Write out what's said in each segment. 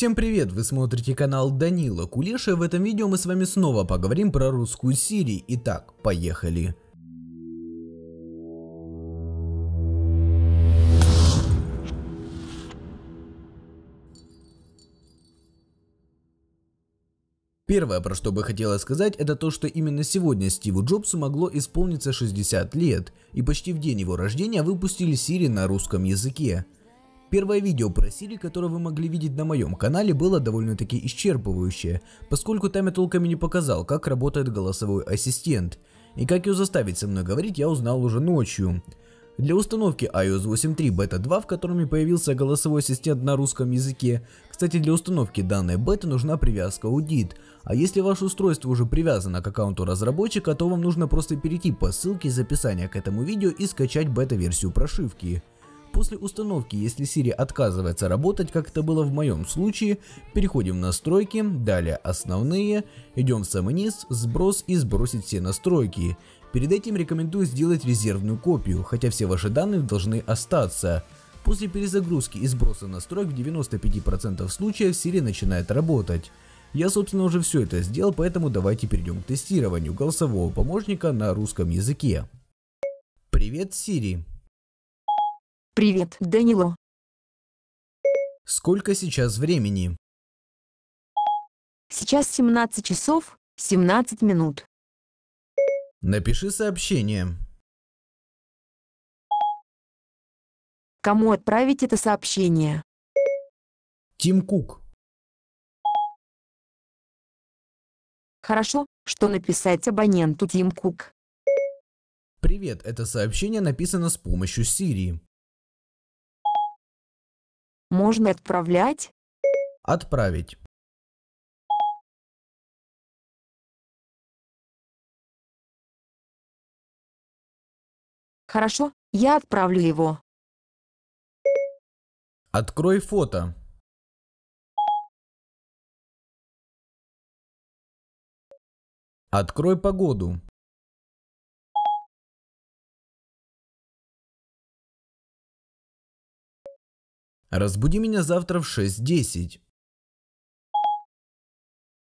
Всем привет, вы смотрите канал Данила Кулеша, в этом видео мы с вами снова поговорим про русскую Сири. Итак, поехали. Первое, про что бы хотела сказать, это то, что именно сегодня Стиву Джобсу могло исполниться 60 лет, и почти в день его рождения выпустили Siri на русском языке. Первое видео про Сири, которое вы могли видеть на моем канале, было довольно-таки исчерпывающее, поскольку там я толком и не показал, как работает голосовой ассистент. И как ее заставить со мной говорить, я узнал уже ночью. Для установки iOS 8.3 Beta 2, в котором и появился голосовой ассистент на русском языке, кстати, для установки данной беты нужна привязка UDIT, а если ваше устройство уже привязано к аккаунту разработчика, то вам нужно просто перейти по ссылке из описания к этому видео и скачать бета-версию прошивки. После установки, если Siri отказывается работать, как это было в моем случае, переходим в настройки, далее основные, идем в самый низ, сброс и сбросить все настройки. Перед этим рекомендую сделать резервную копию, хотя все ваши данные должны остаться. После перезагрузки и сброса настроек в 95% случаев Siri начинает работать. Я собственно уже все это сделал, поэтому давайте перейдем к тестированию голосового помощника на русском языке. Привет Siri, Привет, Данило. Сколько сейчас времени? Сейчас 17 часов 17 минут. Напиши сообщение. Кому отправить это сообщение? Тим Кук. Хорошо, что написать абоненту Тим Кук. Привет, это сообщение написано с помощью Сирии. Можно отправлять? Отправить. Хорошо, я отправлю его. Открой фото. Открой погоду. Разбуди меня завтра в 6.10.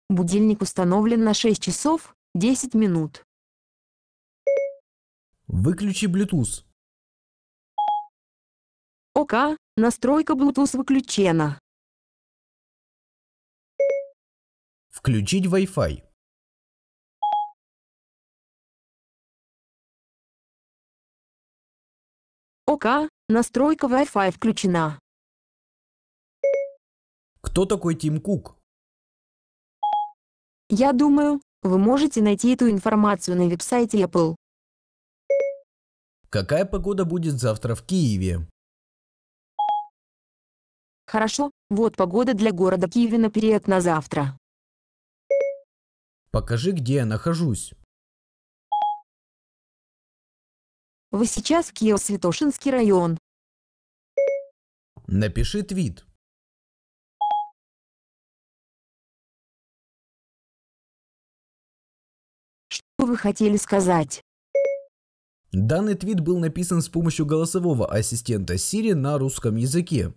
Будильник установлен на 6 часов 10 минут. Выключи Bluetooth. ОК, настройка Bluetooth выключена. Включить Wi-Fi. ОК, настройка Wi-Fi включена. Кто такой Тим Кук? Я думаю, вы можете найти эту информацию на веб-сайте Apple. Какая погода будет завтра в Киеве? Хорошо, вот погода для города Киева на период на завтра. Покажи, где я нахожусь. Вы сейчас в Киево-Святошинский район. Напиши твит. вы хотели сказать? Данный твит был написан с помощью голосового ассистента Siri на русском языке.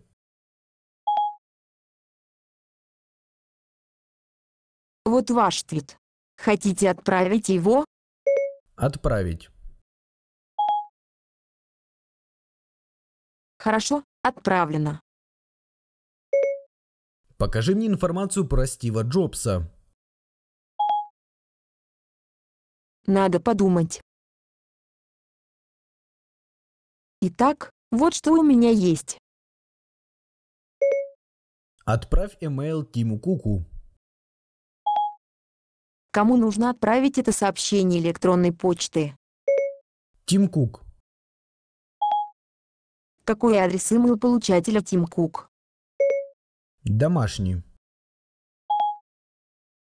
Вот ваш твит. Хотите отправить его? Отправить. Хорошо, отправлено. Покажи мне информацию про Стива Джобса. Надо подумать. Итак, вот что у меня есть. Отправь email Тиму Куку. Кому нужно отправить это сообщение электронной почты? Тим Кук. Какой адрес email получателя Тим Кук? Домашний.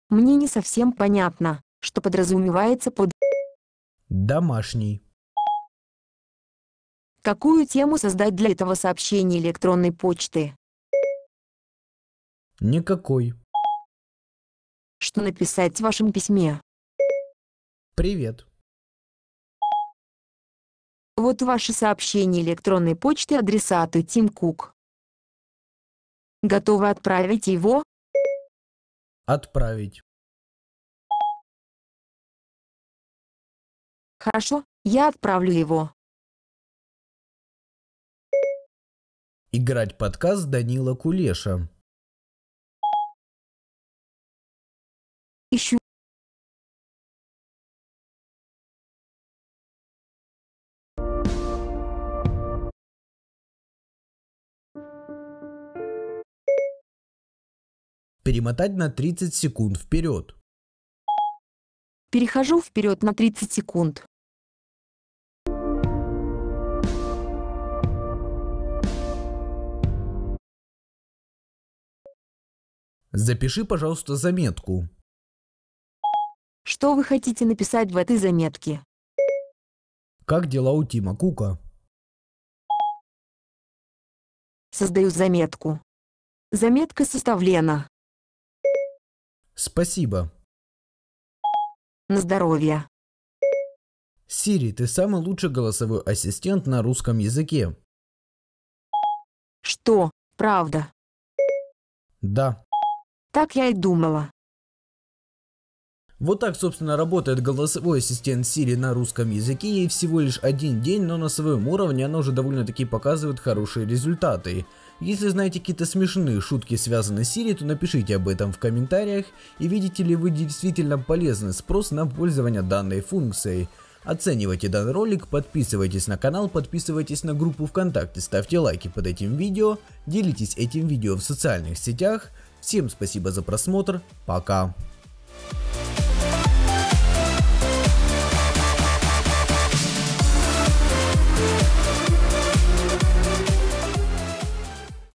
Мне не совсем понятно что подразумевается под «домашний». Какую тему создать для этого сообщения электронной почты? Никакой. Что написать в вашем письме? Привет. Вот ваше сообщение электронной почты адресату Тим Кук. Готовы отправить его? Отправить. Хорошо, я отправлю его. Играть подкаст Данила Кулеша. Ищу. Перемотать на 30 секунд вперед. Перехожу вперед на 30 секунд. Запиши, пожалуйста, заметку. Что вы хотите написать в этой заметке? Как дела у Тима Кука? Создаю заметку. Заметка составлена. Спасибо. На здоровье. Сири, ты самый лучший голосовой ассистент на русском языке. Что? Правда? Да. Так я и думала. Вот так, собственно, работает голосовой ассистент Siri на русском языке. Ей всего лишь один день, но на своем уровне она уже довольно-таки показывает хорошие результаты. Если знаете какие-то смешные шутки, связанные с Siri, то напишите об этом в комментариях. И видите ли вы действительно полезный спрос на пользование данной функцией. Оценивайте данный ролик, подписывайтесь на канал, подписывайтесь на группу ВКонтакте, ставьте лайки под этим видео, делитесь этим видео в социальных сетях. Всем спасибо за просмотр, пока.